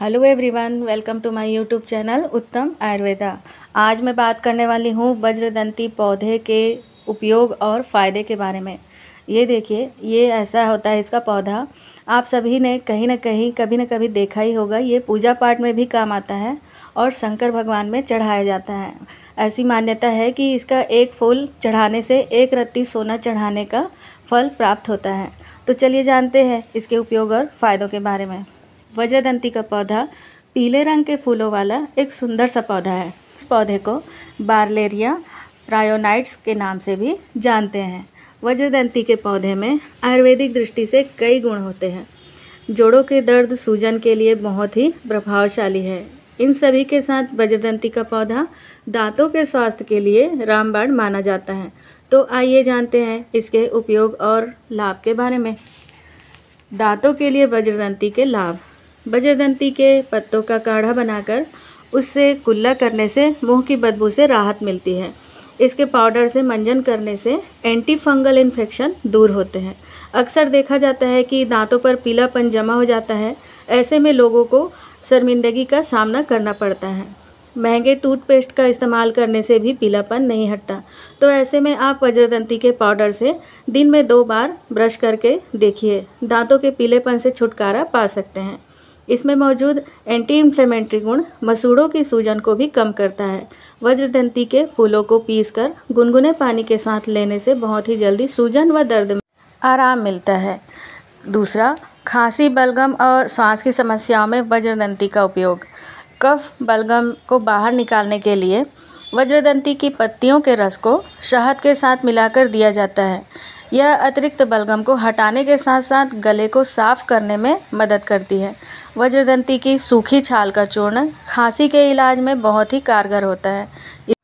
hello everyone welcome to my YouTube channel Uttam Ayurveda आज मैं बात करने वाली हूँ वज्रदंती पौधे के उपयोग और फ़ायदे के बारे में ये देखिए ये ऐसा होता है इसका पौधा आप सभी ने कहीं ना कहीं कभी ना कभी देखा ही होगा ये पूजा पाठ में भी काम आता है और शंकर भगवान में चढ़ाया जाता है ऐसी मान्यता है कि इसका एक फूल चढ़ाने से एक रत्ती सोना चढ़ाने का फल प्राप्त होता है तो चलिए जानते हैं इसके उपयोग और फ़ायदों के बारे में वज्रदंती का पौधा पीले रंग के फूलों वाला एक सुंदर सा पौधा है इस पौधे को बार्लेरिया रायोनाइट्स के नाम से भी जानते हैं वज्रदंती के पौधे में आयुर्वेदिक दृष्टि से कई गुण होते हैं जोड़ों के दर्द सूजन के लिए बहुत ही प्रभावशाली है इन सभी के साथ वज्रदंती का पौधा दांतों के स्वास्थ्य के लिए रामबाण माना जाता है तो आइए जानते हैं इसके उपयोग और लाभ के बारे में दांतों के लिए वज्रदंती के लाभ बजयदंती के पत्तों का काढ़ा बनाकर उससे कुल्ला करने से मुंह की बदबू से राहत मिलती है इसके पाउडर से मंजन करने से एंटी फंगल इन्फेक्शन दूर होते हैं अक्सर देखा जाता है कि दांतों पर पीलापन जमा हो जाता है ऐसे में लोगों को शर्मिंदगी का सामना करना पड़ता है महंगे टूथपेस्ट का इस्तेमाल करने से भी पीलापन नहीं हटता तो ऐसे में आप वज्रदंती के पाउडर से दिन में दो बार ब्रश करके देखिए दांतों के पीलेपन से छुटकारा पा सकते हैं इसमें मौजूद एंटी इन्फ्लेमेंट्री गुण मसूड़ों की सूजन को भी कम करता है वज्रदंती के फूलों को पीसकर गुनगुने पानी के साथ लेने से बहुत ही जल्दी सूजन व दर्द में आराम मिलता है दूसरा खांसी बलगम और सांस की समस्याओं में वज्रदंती का उपयोग कफ बलगम को बाहर निकालने के लिए वज्रदंती की पत्तियों के रस को शहद के साथ मिलाकर दिया जाता है यह अतिरिक्त बलगम को हटाने के साथ साथ गले को साफ करने में मदद करती है वज्रदंती की सूखी छाल का चूर्ण खांसी के इलाज में बहुत ही कारगर होता है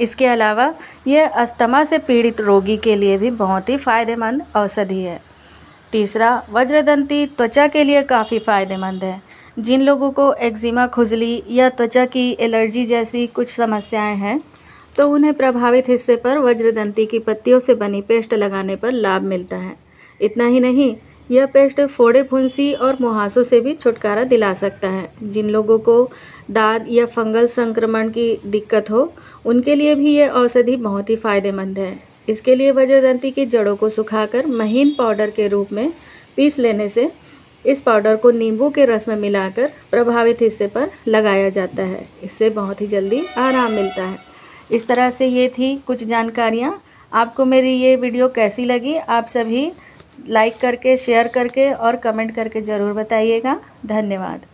इसके अलावा यह अस्थमा से पीड़ित रोगी के लिए भी बहुत ही फ़ायदेमंद औषधि है तीसरा वज्रदंती त्वचा के लिए काफ़ी फ़ायदेमंद है जिन लोगों को एक्जिमा खुजली या त्वचा की एलर्जी जैसी कुछ समस्याएं हैं तो उन्हें प्रभावित हिस्से पर वज्रदंती की पत्तियों से बनी पेस्ट लगाने पर लाभ मिलता है इतना ही नहीं यह पेस्ट फोड़े फुंसी और मुहासों से भी छुटकारा दिला सकता है जिन लोगों को दाद या फंगल संक्रमण की दिक्कत हो उनके लिए भी यह औषधि बहुत ही फ़ायदेमंद है इसके लिए वज्रदंती की जड़ों को सुखाकर महीन पाउडर के रूप में पीस लेने से इस पाउडर को नींबू के रस में मिलाकर प्रभावित हिस्से पर लगाया जाता है इससे बहुत ही जल्दी आराम मिलता है इस तरह से ये थी कुछ जानकारियाँ आपको मेरी ये वीडियो कैसी लगी आप सभी लाइक करके शेयर करके और कमेंट करके ज़रूर बताइएगा धन्यवाद